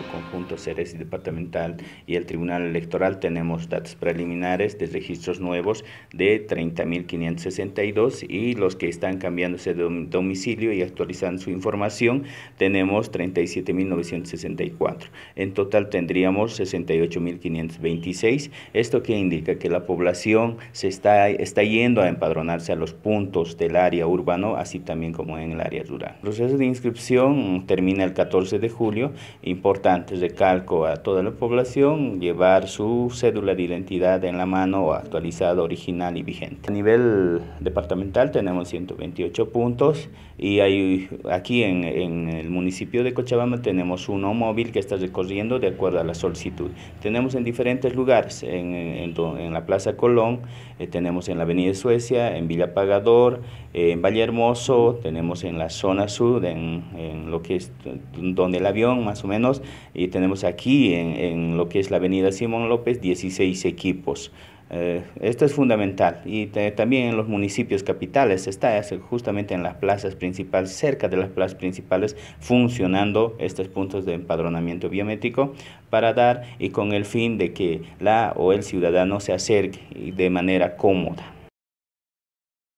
conjunto CERES y departamental y el Tribunal Electoral tenemos datos preliminares de registros nuevos de 30.562 y los que están cambiándose de domicilio y actualizando su información tenemos 37.964. En total tendríamos 68.526, esto que indica que la población se está, está yendo a empadronarse a los puntos del área urbano, así también como en el área rural. El proceso de inscripción termina el 14 de julio, importa importante, recalco a toda la población, llevar su cédula de identidad en la mano actualizada, original y vigente. A nivel departamental tenemos 128 puntos y hay, aquí en, el municipio de Cochabamba tenemos uno móvil que está recorriendo de acuerdo a la solicitud. Tenemos en diferentes lugares, en, la Plaza Colón, eh, tenemos en la Avenida Suecia, en Villa Pagador, en Valle tenemos en la zona sur, en, lo que es donde el avión más o menos, y tenemos aquí en, lo que es la avenida Simón López 16 equipos. Eh, esto es fundamental y también en los municipios capitales está justamente en las plazas principales, cerca de las plazas principales, funcionando estos puntos de empadronamiento biométrico para dar y con el fin de que la o el ciudadano se acerque de manera cómoda.